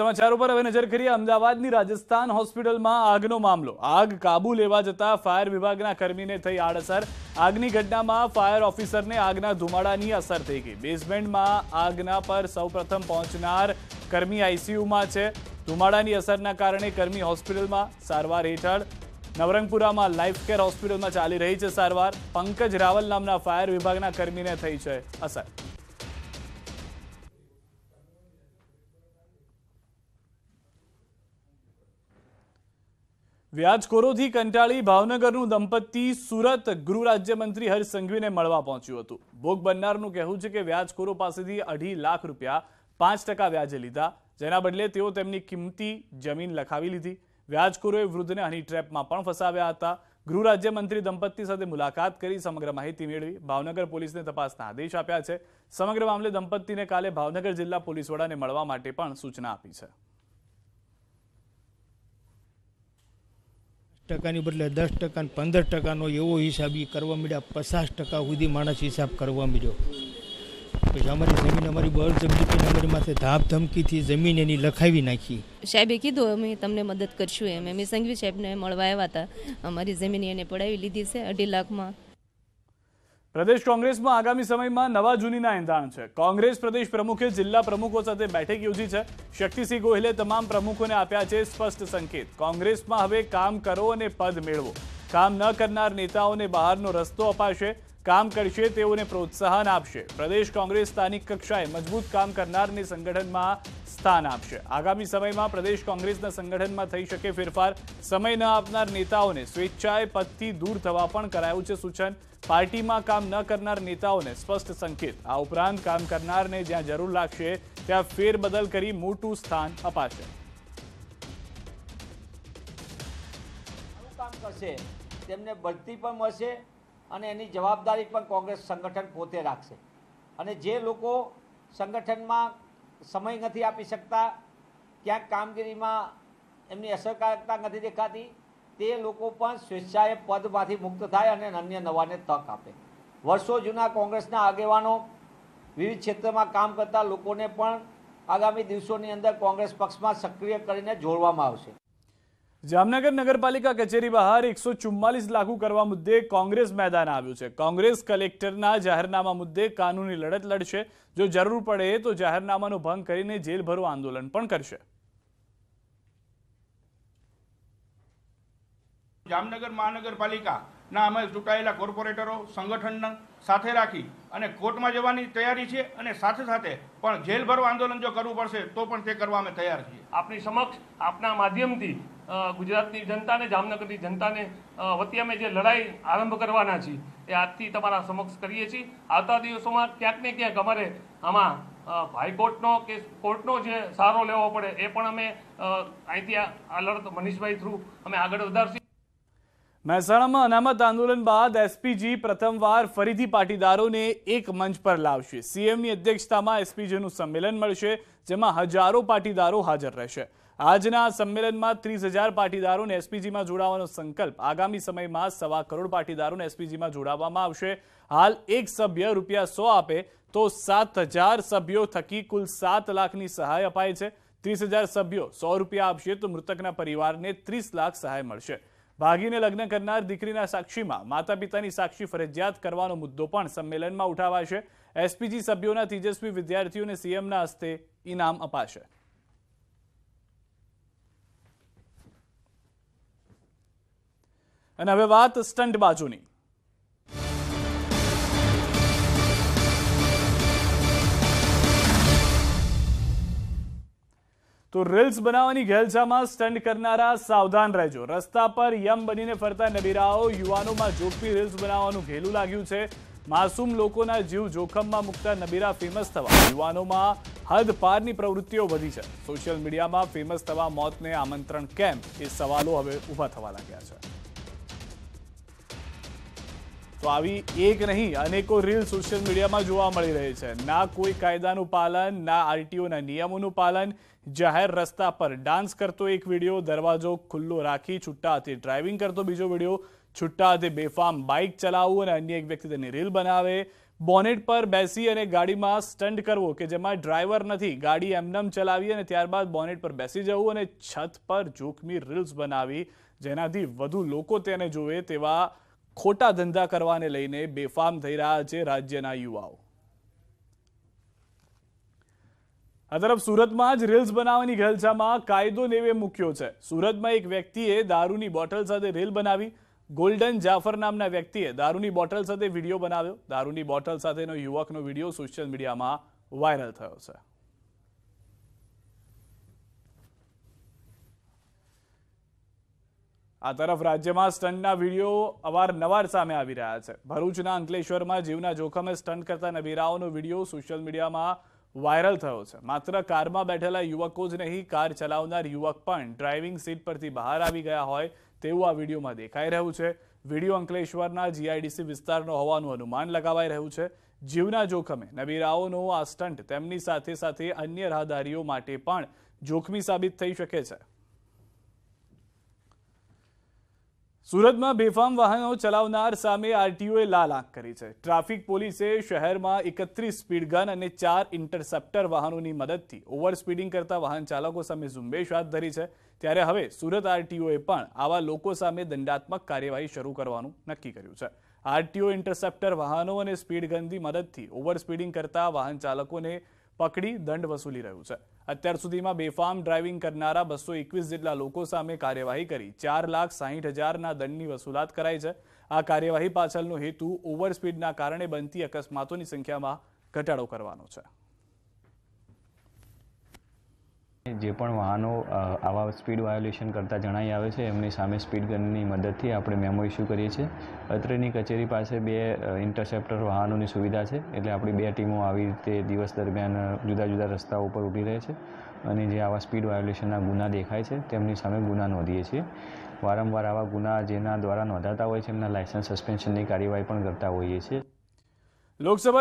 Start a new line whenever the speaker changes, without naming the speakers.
સમાચાર ઉપર હવે નજર કરીએ અમદાવાદની રાજસ્થાન હોસ્પિટલમાં આગનો મામલો આગ કાબુ લેવા જતા ફાયર વિભાગના કર્મીને થઈ આડઅસર આગની ઘટનામાં ફાયર ઓફિસરને આગના ધુમાડાની અસર થઈ ગઈ બેઝમેન્ટમાં આગના પર સૌપ્રથમ પહોંચનાર કર્મી આઈસીયુમાં છે ધુમાડાની અસરના કારણે કર્મી હોસ્પિટલમાં સારવાર હેઠળ નવરંગપુરામાં લાઈફ કેર હોસ્પિટલમાં ચાલી રહી છે સારવાર પંકજ રાવલ નામના ફાયર વિભાગના કર્મીને થઈ છે અસર વ્યાજખોરોથી કંટાળી ભાવનગરનું દંપતી સુરત ગૃહ રાજ્યમંત્રી હર્ષ સંઘવીને મળવા પહોંચ્યું હતું ભોગ બનનારનું કહેવું છે કે વ્યાજખોરો પાસેથી અઢી લાખ રૂપિયા પાંચ ટકા વ્યાજે લીધા જેના બદલે તેઓ તેમની કિંમતી જમીન લખાવી લીધી વ્યાજખોરોએ વૃદ્ધને હની ટ્રેપમાં પણ ફસાવ્યા હતા ગૃહ રાજ્યમંત્રી દંપતી સાથે મુલાકાત કરી સમગ્ર માહિતી મેળવી ભાવનગર પોલીસને તપાસના આદેશ આપ્યા છે સમગ્ર મામલે દંપતીને કાલે ભાવનગર જિલ્લા પોલીસ વડાને મળવા માટે પણ સૂચના આપી છે ટકાની બદલે દસ ટકા પંદર ટકાનો એવો હિસાબ એ કરવા મળ્યા પચાસ ટકા સુધી માણસ હિસાબ કરવા મળ્યો પછી અમારી જમીન અમારી બળ જમીન અમારી માથે ધાપ ધમકીથી જમીન એની લખાવી નાખી સાહેબે કીધું અમે તમને મદદ કરશું એમ અમે સંઘવી સાહેબને મળવા આવ્યા હતા અમારી જમીન એને પડાવી લીધી છે અઢી લાખમાં પ્રદેશ કોંગ્રેસમાં આગામી સમયમાં નવા જૂનીના એંધાણ છે કોંગ્રેસ પ્રદેશ પ્રમુખે જિલ્લા પ્રમુખો સાથે બેઠક યોજી છે શક્તિસિંહ ગોહિલે તમામ પ્રમુખોને આપ્યા છે સ્પષ્ટ સંકેત કોંગ્રેસમાં હવે કામ કરો અને પદ મેળવો કામ ન કરનાર નેતાઓને બહારનો રસ્તો અપાશે કામ કરશે તેઓને પ્રોત્સાહન આપશે પ્રદેશ કોંગ્રેસ સ્થાનિક કક્ષાએ મજબૂત કામ કરનારને સંગઠનમાં સ્થાન આપશે આગામી સમયમાં પ્રદેશ કોંગ્રેસના સંગઠનમાં થઈ શકે ફેરફાર સમય ન આપનાર નેતાઓને સ્વેચ્છાએ પદથી દૂર થવા પણ કરાયું છે સૂચન પાર્ટીમાં કામ ન કરનાર નેતાઓને સ્પષ્ટ સંકેત આ ઉપરાંત કામ કરનારને જ્યાં જરૂર લાગશે ત્યાં ફેરબદલ કરી મોટું સ્થાન અપાશે તેમને બઢતી પણ મળશે અને એની જવાબદારી પણ કોંગ્રેસ સંગઠન પોતે રાખશે અને જે લોકો સંગઠનમાં સમય નથી આપી શકતા ક્યાંક કામગીરીમાં એમની અસરકારકતા નથી દેખાતી તે લોકો પણ સ્વેચ્છાએ પદમાંથી મુક્ત થાય અને અન્ય નવાને તક આપે વર્ષો જૂના કોંગ્રેસના આગેવાનો વિવિધ ક્ષેત્રમાં કામ કરતા લોકોને પણ આગામી દિવસોની અંદર કોંગ્રેસ પક્ષમાં સક્રિય કરીને જોડવામાં આવશે જામનગર નગરપાલિકા કચેરી બહાર એકસો ચુમ્માલીસ લાગુ કરવા મુદ્દે કોંગ્રેસ મેદાન આવ્યું છે કોંગ્રેસ કલેક્ટરના જાહેરનામા મુદ્દે કાનૂની લડત લડશે જો જરૂર પડે તો જાહેરનામાનો ભંગ કરીને જેલભરો આંદોલન પણ કરશે જામનગર મહાનગરપાલિકાના અમે ચૂંટાયેલા કોર્પોરેટરો સંગઠનના સાથે રાખી અને કોર્ટમાં જવાની તૈયારી છે અને સાથે સાથે પણ જેલભરો આંદોલન જો કરવું પડશે તો પણ તે કરવા અમે તૈયાર છીએ આપની સમક્ષ આપના માધ્યમથી ગુજરાતની જનતાને જામનગરની જનતાને વતી અમે જે લડાઈ આરંભ કરવાના છીએ એ આજથી તમારા સમક્ષ કરીએ છીએ આવતા દિવસોમાં ક્યાંક ને ક્યાંક અમારે આમાં હાઈકોર્ટનો કે કોર્ટનો જે સારો લેવો પડે એ પણ અમે અહીંથી આ લડત મનીષભાઈ થ્રુ અમે આગળ વધારશું મહેસાણામાં અનામત આંદોલન બાદ એસપીજી પ્રથમવાર ફરીથી પાટીદારોને એક મંચ પર લાવશે સીએમની અધ્યક્ષતામાં એસપીજીનું સંમેલન મળશે જેમાં હજારો પાટીદારો હાજર રહેશે આજના સંમેલનમાં ત્રીસ હજાર પાટીદારોને એસપીજીમાં જોડાવાનો સંકલ્પ આગામી સમયમાં સવા કરોડ પાટીદારોને એસપીજીમાં જોડાવવામાં આવશે હાલ એક સભ્ય રૂપિયા સો આપે તો સાત હજાર સભ્યો થકી કુલ સાત લાખની સહાય અપાય છે ત્રીસ હજાર સભ્યો સો રૂપિયા આપશે તો મૃતકના પરિવારને ત્રીસ લાખ સહાય મળશે ભાગીને લગ્ન કરનાર દીકરીના સાક્ષીમાં માતા પિતાની સાક્ષી ફરજિયાત કરવાનો મુદ્દો પણ સંમેલનમાં ઉઠાવાશે એસપીજી સભ્યોના તેજસ્વી વિદ્યાર્થીઓને સીએમના હસ્તે ઇનામ અપાશે અને હવે વાત સ્ટન્ટ બાજુની તો રિલ્સ બનાવવાની ઘેલછામાં સ્ટન્ટ કરનારા સાવધાન રહેજો રસ્તા પર યમ બનીને ફરતા નબીરાઓ યુવાનોમાં જોખમી રિલ્સ બનાવવાનું ઘેલું લાગ્યું છે માસૂમ લોકોના જીવ જોખમમાં મૂકતા નબીરા ફેમસ થવા યુવાનોમાં હદ પારની પ્રવૃત્તિઓ વધી છે સોશિયલ મીડિયામાં ફેમસ થવા મોતને આમંત્રણ કેમ એ સવાલો હવે ઊભા થવા લાગ્યા છે તો આવી એક નહીં અનેકો રીલ સોશિયલ મીડિયામાં જોવા મળી રહી છે ના કોઈ કાયદાનું પાલન ના આરટીઓના નિયમોનું પાલન જાહેર રસ્તા પર ડાન્સ કરતો એક વિડીયો દરવાજો ખુલ્લો રાખી છૂટા હાથે ડ્રાઇવિંગ કરતો બીજો વિડીયો છુટ્ટા હાથે બેફામ બાઇક ચલાવવું અને અન્ય એક વ્યક્તિ તેની રીલ બનાવે બોનેટ પર બેસી અને ગાડીમાં સ્ટન્ટ કરવો કે જેમાં ડ્રાઈવર નથી ગાડી એમનેમ ચલાવી અને ત્યારબાદ બોનેટ પર બેસી જવું અને છત પર જોખમી રીલ્સ બનાવી જેનાથી વધુ લોકો તેને જોવે તેવા ખોટા ધંધા કરવાને લઈને બેફામ થઈ રહ્યા છે રાજ્યના યુવાઓ આ તરફ સુરતમાં જ રીલ્સ બનાવવાની ઘલછામાં કાયદો નેવે મૂક્યો છે સુરતમાં એક વ્યક્તિએ દારૂની બોટલ સાથે રીલ બનાવી ગોલ્ડન જાફર નામના વ્યક્તિએ દારૂની બોટલ સાથે વિડીયો બનાવ્યો દારૂની બોટલ સાથેનો યુવકનો વિડીયો સોશિયલ મીડિયામાં વાયરલ થયો છે આ તરફ રાજ્યમાં સ્ટન્ટના વિડીયો અવારનવાર સામે આવી રહ્યા છે ભરૂચના અંકલેશ્વરમાં જીવના જોખમે સ્ટન્ટ કરતા નબીરાઓનો વિડીયો સોશિયલ મીડિયામાં વાયરલ થયો છે માત્ર કારમાં બેઠેલા યુવકો જ નહીં કાર ચલાવનાર યુવક પણ ડ્રાઇવિંગ સીટ પરથી બહાર આવી ગયા હોય તેવું આ વિડીયોમાં દેખાઈ રહ્યું છે વિડીયો અંકલેશ્વરના જીઆઈડીસી વિસ્તારનો હોવાનું અનુમાન લગાવાઈ રહ્યું છે જીવના જોખમે નબીરાઓનો આ સ્ટન્ટ તેમની સાથે સાથે અન્ય રાહદારીઓ માટે પણ જોખમી સાબિત થઈ શકે છે સુરતમાં બેફામ વાહનો ચલાવનાર સામે આરટીઓએ લાલ આંખ કરી છે ટ્રાફિક પોલીસે શહેરમાં એકત્રીસ સ્પીડગન અને ચાર ઇન્ટરસેપ્ટર વાહનોની મદદથી ઓવરસ્પીડિંગ સ્પીડિંગ કરતા વાહન ચાલકો સામે ઝુંબેશ હાથ ધરી છે ત્યારે હવે સુરત આરટીઓએ પણ આવા લોકો સામે દંડાત્મક કાર્યવાહી શરૂ કરવાનું નક્કી કર્યું છે આરટીઓ ઇન્ટરસેપ્ટર વાહનો અને સ્પીડગનની મદદથી ઓવરસ્પીડિંગ સ્પીડિંગ કરતા વાહન ચાલકોને પકડી દંડ વસૂલી રહ્યું છે અત્યાર સુધીમાં બેફામ ડ્રાઇવિંગ કરનારા બસો એકવીસ જેટલા લોકો સામે કાર્યવાહી કરી ચાર લાખ સાહીઠ હજારના દંડની વસૂલાત કરાઈ છે આ કાર્યવાહી પાછળનો હેતુ ઓવરસ્પીડના કારણે બનતી અકસ્માતોની સંખ્યામાં ઘટાડો કરવાનો છે જે પણ વાહનો આવા સ્પીડ વાયોલેશન કરતા જણાઈ આવે છે એમની સામે સ્પીડ ગનની મદદથી આપણે મેમો ઇસ્યુ કરીએ છીએ અત્રેની કચેરી પાસે બે ઇન્ટરસેપ્ટર વાહનોની સુવિધા છે એટલે આપણી બે ટીમો આવી રીતે દિવસ દરમિયાન જુદા જુદા રસ્તાઓ ઉપર ઊભી રહે છે અને જે આવા સ્પીડ વાયોલેશનના ગુના દેખાય છે તેમની સામે ગુના નોંધીએ છીએ વારંવાર આવા ગુના જેના દ્વારા નોંધાતા હોય છે એમના લાયસન્સ સસ્પેન્શનની કાર્યવાહી પણ કરતા હોઈએ છીએ લોકસભા